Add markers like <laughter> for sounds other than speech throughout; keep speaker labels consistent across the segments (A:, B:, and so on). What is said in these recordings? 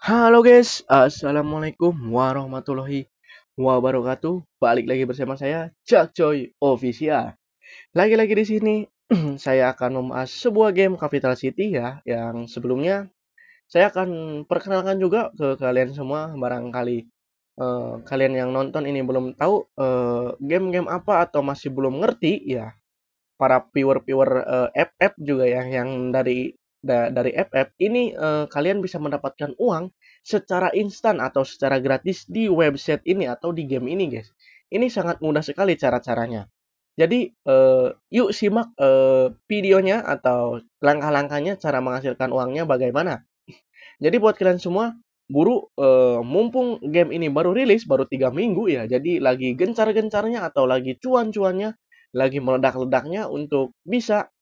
A: Halo guys, Assalamualaikum warahmatullahi wabarakatuh. Balik lagi bersama saya Jack Joy Official. Lagi-lagi di sini <clears throat> saya akan membahas sebuah game Capital City ya yang sebelumnya saya akan perkenalkan juga ke kalian semua barangkali uh, kalian yang nonton ini belum tahu eh, game-game uh, apa atau masih belum ngerti ya para viewer-viewer uh, eh, FF juga ya yang dari da dari FF ini uh, kalian bisa mendapatkan uang secara instan atau secara gratis di website ini atau di game ini guys. Ini sangat mudah sekali cara-caranya. Jadi uh, yuk simak uh, videonya atau langkah-langkahnya cara menghasilkan uangnya bagaimana. Jadi buat kalian semua buru mumpung game ini baru rilis baru tiga minggu ya. Jadi lagi gencar-gencarnya atau lagi cuan-cuannya, lagi meledak-ledaknya untuk bisa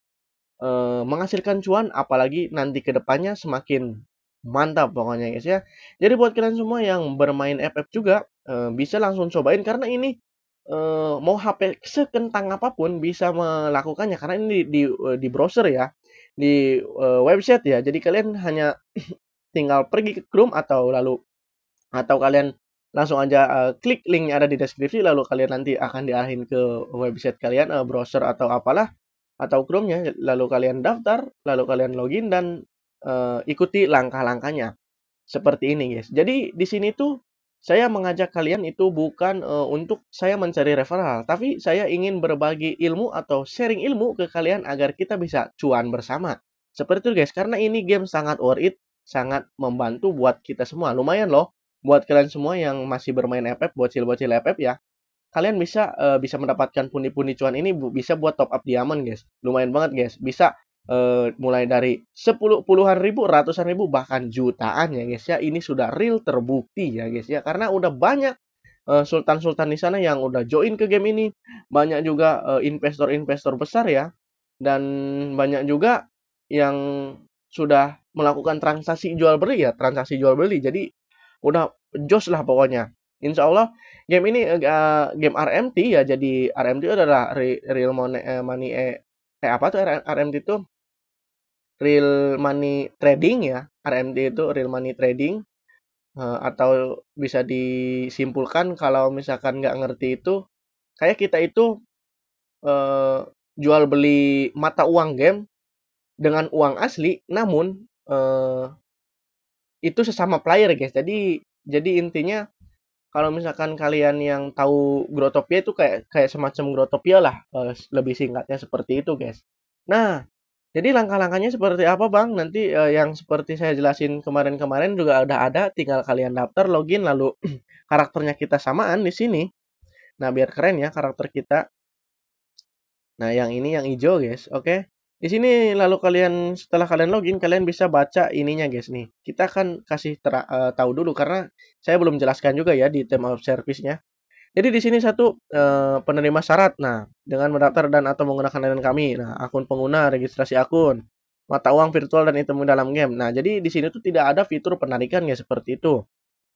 A: e, menghasilkan cuan apalagi nanti kedepannya semakin mantap pokoknya guys ya jadi buat kalian semua yang bermain FF juga e, bisa langsung cobain karena ini e, mau HP sekentang apapun bisa melakukannya karena ini di di, di browser ya di e, website ya jadi kalian hanya <coughs> tinggal pergi ke Chrome atau lalu atau kalian langsung aja uh, klik link yang ada di deskripsi lalu kalian nanti akan diarahin ke website kalian uh, browser atau apalah atau Chrome-nya, lalu kalian daftar, lalu kalian login dan uh, ikuti langkah-langkahnya. Seperti ini, guys. Jadi di sini tuh saya mengajak kalian itu bukan uh, untuk saya mencari referral, tapi saya ingin berbagi ilmu atau sharing ilmu ke kalian agar kita bisa cuan bersama. Seperti itu, guys. Karena ini game sangat worth it, sangat membantu buat kita semua. Lumayan loh buat kalian semua yang masih bermain FF, bocil-bocil FF ya kalian bisa uh, bisa mendapatkan pundi-pundi cuan ini bisa buat top up diamond guys lumayan banget guys bisa uh, mulai dari sepuluh puluhan ribu ratusan ribu bahkan jutaan ya guys ya ini sudah real terbukti ya guys ya karena udah banyak eh, sultan-sultan di sana yang udah join ke game ini banyak juga investor-investor uh, besar ya dan banyak juga yang sudah melakukan transaksi jual beli ya transaksi jual beli jadi udah joss lah pokoknya Insya Allah game ini uh, game RMT ya jadi RMT itu adalah real money, eh, money eh, eh apa tuh RMT itu real money trading ya RMT itu real money trading uh, atau bisa disimpulkan kalau misalkan nggak ngerti itu kayak kita itu uh, jual beli mata uang game dengan uang asli namun uh, itu sesama player guys jadi jadi intinya kalau misalkan kalian yang tahu Grotopia itu kayak kayak semacam Grotopia lah eh, lebih singkatnya seperti itu guys nah jadi langkah-langkahnya seperti apa bang nanti uh, yang seperti saya jelasin kemarin-kemarin juga udah ada tinggal kalian daftar login lalu <clears throat> karakternya kita samaan di sini nah biar keren ya karakter kita nah yang ini yang hijau guys oke okay? Di sini lalu kalian setelah kalian login kalian bisa baca ininya guys nih. Kita akan kasih uh, tahu dulu karena saya belum jelaskan juga ya di tema of service-nya. Jadi di sini satu uh, penerima syarat. Nah, dengan mendaftar dan atau menggunakan layanan kami. Nah, akun pengguna, registrasi akun, mata uang virtual dan item dalam game. Nah, jadi di sini tuh tidak ada fitur penarikan ya seperti itu.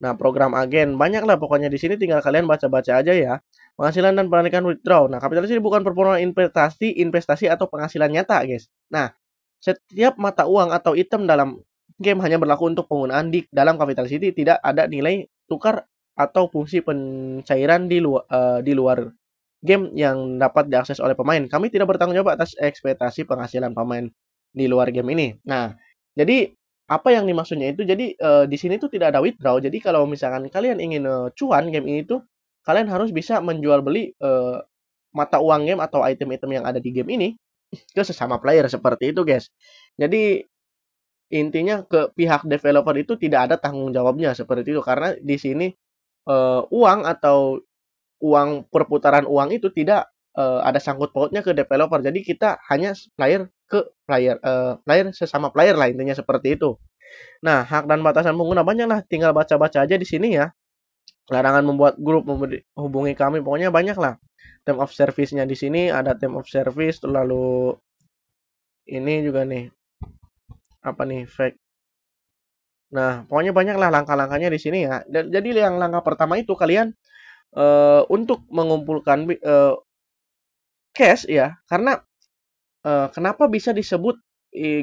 A: Nah, program agen banyaklah pokoknya di sini tinggal kalian baca-baca aja ya penghasilan dan penarikan withdraw. Nah, kapitalisasi bukan performa investasi, investasi atau penghasilan nyata, guys. Nah, setiap mata uang atau item dalam game hanya berlaku untuk penggunaan di dalam kapitalisasi tidak ada nilai tukar atau fungsi pencairan di luar uh, di luar game yang dapat diakses oleh pemain. Kami tidak bertanggung jawab atas ekspektasi penghasilan pemain di luar game ini. Nah, jadi apa yang dimaksudnya itu jadi uh, di sini tuh tidak ada withdraw. Jadi kalau misalkan kalian ingin uh, cuan game ini tuh kalian harus bisa menjual beli uh, mata uang game atau item-item yang ada di game ini ke sesama player seperti itu guys. Jadi intinya ke pihak developer itu tidak ada tanggung jawabnya seperti itu karena di sini uh, uang atau uang perputaran uang itu tidak uh, ada sangkut pautnya ke developer. Jadi kita hanya player ke player uh, player sesama player lah intinya seperti itu. Nah, hak dan batasan pengguna banyak lah tinggal baca-baca aja di sini ya larangan membuat grup hubungi kami pokoknya banyak lah term of service-nya di sini ada term of service terlalu ini juga nih apa nih fake, nah pokoknya banyak lah langkah-langkahnya di sini ya Dan, jadi yang langkah pertama itu kalian uh, untuk mengumpulkan uh, cash ya karena uh, kenapa bisa disebut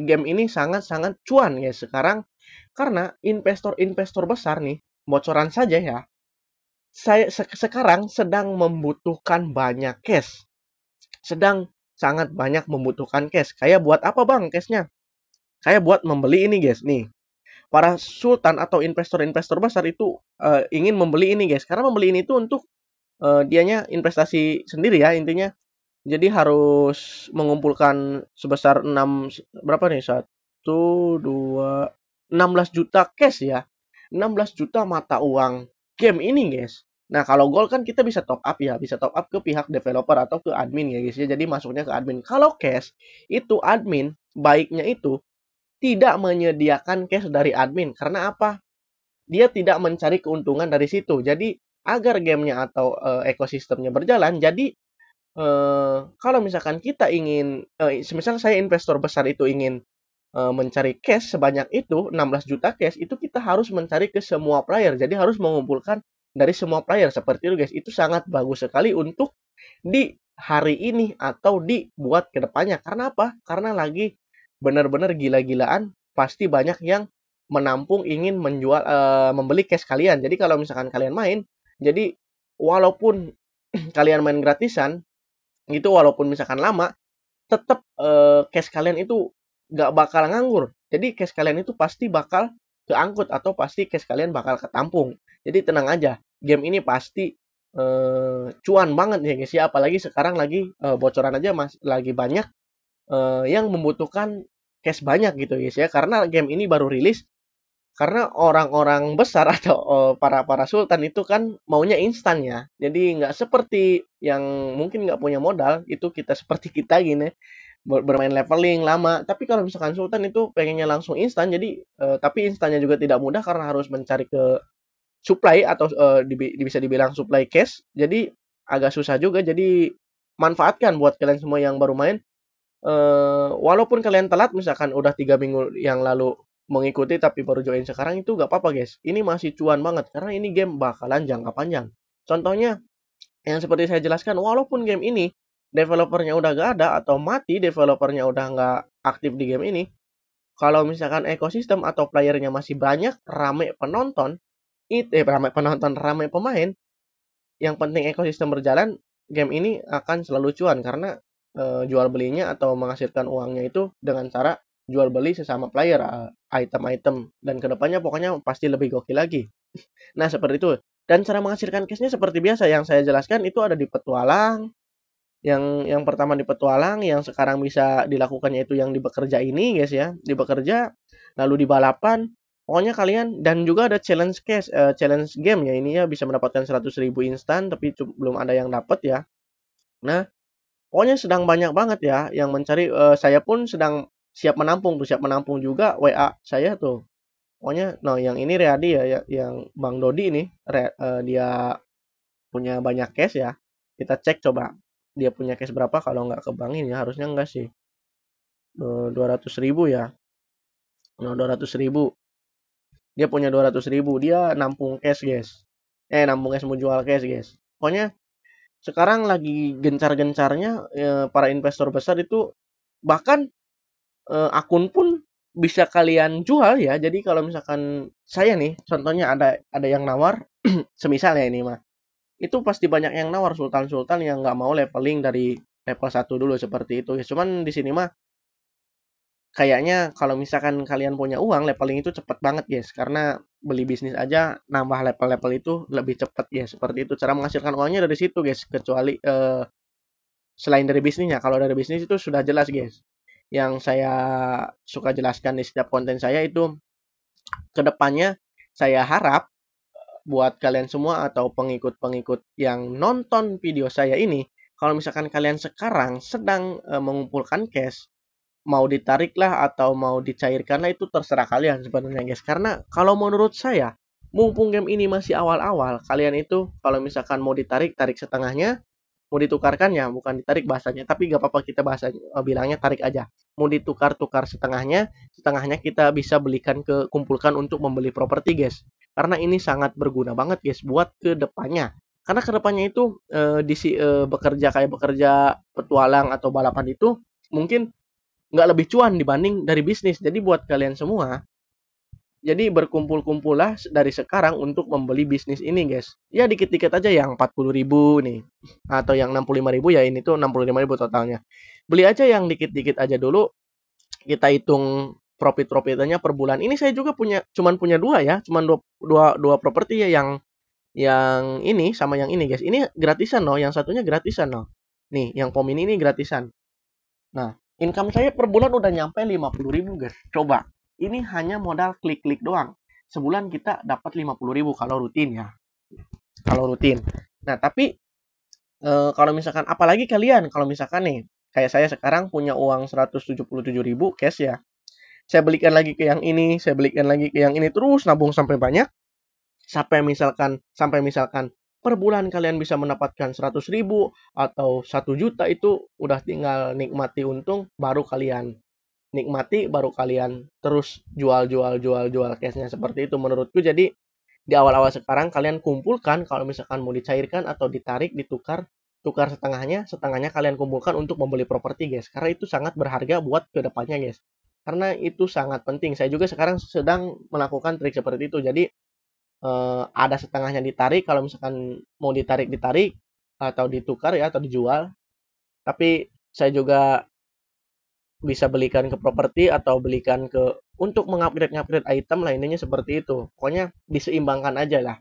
A: game ini sangat-sangat cuan ya sekarang karena investor-investor besar nih bocoran saja ya saya sekarang sedang membutuhkan banyak cash. Sedang sangat banyak membutuhkan cash. Kayak buat apa bang cashnya? Kayak buat membeli ini guys nih. Para sultan atau investor-investor besar itu uh, ingin membeli ini guys. Karena membeli ini itu untuk uh, dianya investasi sendiri ya intinya. Jadi harus mengumpulkan sebesar 6 berapa nih? 1 2 16 juta cash ya. 16 juta mata uang game ini guys. Nah kalau gold kan kita bisa top up ya, bisa top up ke pihak developer atau ke admin ya guys ya. Jadi masuknya ke admin. Kalau cash itu admin baiknya itu tidak menyediakan cash dari admin karena apa? Dia tidak mencari keuntungan dari situ. Jadi agar gamenya atau e, ekosistemnya berjalan, jadi e, kalau misalkan kita ingin, e, eh, misalnya saya investor besar itu ingin Eh, mencari cash sebanyak itu 16 juta cash itu kita harus mencari ke semua player jadi harus mengumpulkan dari semua player seperti itu guys itu sangat bagus sekali untuk di hari ini atau dibuat ke depannya karena apa karena lagi benar-benar gila-gilaan pasti banyak yang menampung ingin menjual e, membeli cash kalian jadi kalau misalkan kalian main jadi walaupun <clears throat> kalian main gratisan itu walaupun misalkan lama tetap e, eh, cash kalian itu nggak bakal nganggur. Jadi cash kalian itu pasti bakal keangkut atau pasti cash kalian bakal ketampung. Jadi tenang aja, game ini pasti uh, cuan banget ya guys ya. Apalagi sekarang lagi uh, bocoran aja mas, lagi banyak uh, yang membutuhkan cash banyak gitu guys ya. Karena game ini baru rilis. Karena orang-orang besar <laughs> atau para para sultan itu kan maunya instan ya. Jadi nggak seperti yang mungkin nggak punya modal itu kita seperti kita gini bermain leveling lama tapi kalau misalkan sultan itu pengennya langsung instan jadi uh, tapi instannya juga tidak mudah karena harus mencari ke supply atau uh, di, bisa dibilang supply cash jadi agak susah juga jadi manfaatkan buat kalian semua yang baru main uh, walaupun kalian telat misalkan udah tiga minggu yang lalu mengikuti tapi baru join sekarang itu gak apa-apa guys ini masih cuan banget karena ini game bakalan jangka panjang contohnya yang seperti saya jelaskan walaupun game ini developernya udah gak ada atau mati developernya udah nggak aktif di game ini, kalau misalkan ekosistem atau playernya masih banyak, rame penonton, it, eh, rame penonton, rame pemain, yang penting ekosistem berjalan, game ini akan selalu cuan karena e, jual belinya atau menghasilkan uangnya itu dengan cara jual beli sesama player eh, item-item dan kedepannya pokoknya pasti lebih gokil lagi. <laughs> nah seperti itu. Dan cara menghasilkan cashnya seperti biasa yang saya jelaskan itu ada di petualang, yang yang pertama di petualang yang sekarang bisa dilakukannya itu yang di bekerja ini guys ya di bekerja lalu di balapan pokoknya kalian dan juga ada challenge case uh, eh, challenge game ya ini ya bisa mendapatkan 100.000 instan tapi belum ada yang dapat ya nah pokoknya sedang banyak banget ya yang mencari uh, saya pun sedang siap menampung tuh siap menampung juga WA saya tuh pokoknya nah yang ini Riyadi ya, ya yang Bang Dodi ini uh, dia punya banyak case ya kita cek coba dia punya cash berapa kalau nggak ke bank ini harusnya nggak sih 200 eh, ribu ya no nah, 200 ribu dia punya 200 ribu dia nampung cash guys eh nampung cash mau jual cash guys pokoknya sekarang lagi gencar-gencarnya ya, para investor besar itu bahkan eh, akun pun bisa kalian jual ya jadi kalau misalkan saya nih contohnya ada ada yang nawar <clears throat> semisal ya ini mah itu pasti banyak yang nawar sultan-sultan yang nggak mau leveling dari level 1 dulu seperti itu ya cuman di sini mah kayaknya kalau misalkan kalian punya uang leveling itu cepet banget guys karena beli bisnis aja nambah level-level itu lebih cepet ya seperti itu cara menghasilkan uangnya dari situ guys kecuali eh, selain dari bisnisnya kalau dari bisnis itu sudah jelas guys yang saya suka jelaskan di setiap konten saya itu kedepannya saya harap buat kalian semua atau pengikut-pengikut yang nonton video saya ini, kalau misalkan kalian sekarang sedang e, mengumpulkan cash, mau ditarik lah atau mau dicairkan, itu terserah kalian sebenarnya guys. Karena kalau menurut saya, mumpung game ini masih awal-awal, kalian itu kalau misalkan mau ditarik, tarik setengahnya, mau ditukarkan ya, bukan ditarik bahasanya, tapi gak apa-apa kita bahasanya, e, bilangnya tarik aja. Mau ditukar-tukar setengahnya, setengahnya kita bisa belikan ke kumpulkan untuk membeli properti guys karena ini sangat berguna banget guys buat kedepannya karena kedepannya itu e, di e, bekerja kayak bekerja petualang atau balapan itu mungkin nggak lebih cuan dibanding dari bisnis jadi buat kalian semua jadi berkumpul kumpul lah dari sekarang untuk membeli bisnis ini guys ya dikit-dikit aja yang 40 ribu nih atau yang 65 ribu ya ini tuh 65 ribu totalnya beli aja yang dikit-dikit aja dulu kita hitung profit profitnya per bulan. Ini saya juga punya cuman punya dua ya, cuman dua dua dua properti ya yang yang ini sama yang ini guys. Ini gratisan loh, yang satunya gratisan loh. Nih, yang pom ini ini gratisan. Nah, income saya per bulan udah nyampe ribu guys. Coba, ini hanya modal klik-klik doang. Sebulan kita dapat ribu kalau rutin ya. Kalau rutin. Nah, tapi e, kalau misalkan apalagi kalian kalau misalkan nih kayak saya sekarang punya uang ribu cash ya saya belikan lagi ke yang ini, saya belikan lagi ke yang ini terus nabung sampai banyak. Sampai misalkan sampai misalkan per bulan kalian bisa mendapatkan 100 ribu atau 1 juta itu udah tinggal nikmati untung baru kalian nikmati baru kalian terus jual jual jual jual cashnya seperti itu menurutku jadi di awal-awal sekarang kalian kumpulkan kalau misalkan mau dicairkan atau ditarik ditukar tukar setengahnya setengahnya kalian kumpulkan untuk membeli properti guys karena itu sangat berharga buat kedepannya guys karena itu sangat penting. Saya juga sekarang sedang melakukan trik seperti itu. Jadi eh, ada setengahnya ditarik kalau misalkan mau ditarik ditarik atau ditukar ya atau dijual. Tapi saya juga bisa belikan ke properti atau belikan ke untuk mengupgrade upgrade item lainnya seperti itu. Pokoknya diseimbangkan aja lah.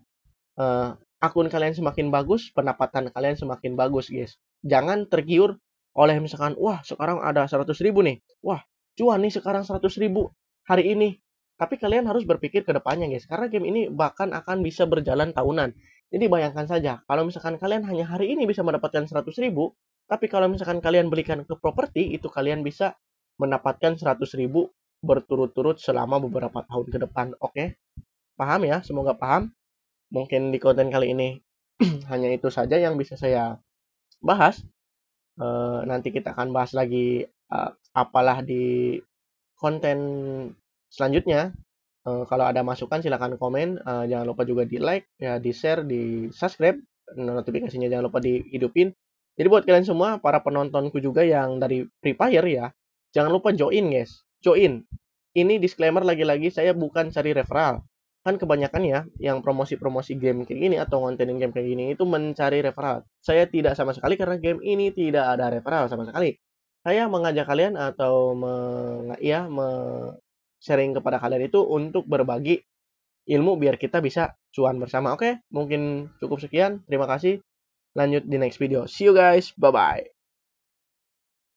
A: Eh, akun kalian semakin bagus, pendapatan kalian semakin bagus, guys. Jangan tergiur oleh misalkan, wah sekarang ada 100 ribu nih, wah cuan nih sekarang 100 ribu hari ini. Tapi kalian harus berpikir ke depannya guys, karena game ini bahkan akan bisa berjalan tahunan. Jadi bayangkan saja, kalau misalkan kalian hanya hari ini bisa mendapatkan 100 ribu, tapi kalau misalkan kalian belikan ke properti, itu kalian bisa mendapatkan 100 ribu berturut-turut selama beberapa tahun ke depan. Oke, paham ya? Semoga paham. Mungkin di konten kali ini <clears throat> hanya itu saja yang bisa saya bahas. E, nanti kita akan bahas lagi uh, apalah di konten selanjutnya. Uh, kalau ada masukan silahkan komen, uh, jangan lupa juga di like, ya di share, di subscribe, notifikasinya jangan lupa dihidupin. Jadi buat kalian semua para penontonku juga yang dari Free Fire ya, jangan lupa join guys, join. Ini disclaimer lagi-lagi saya bukan cari referral. Kan kebanyakan ya yang promosi-promosi game kayak gini atau konten game kayak gini itu mencari referral. Saya tidak sama sekali karena game ini tidak ada referral sama sekali. Saya mengajak kalian atau meng ya, sharing kepada kalian itu untuk berbagi ilmu biar kita bisa cuan bersama. Oke, mungkin cukup sekian. Terima kasih. Lanjut di next video. See you guys. Bye-bye.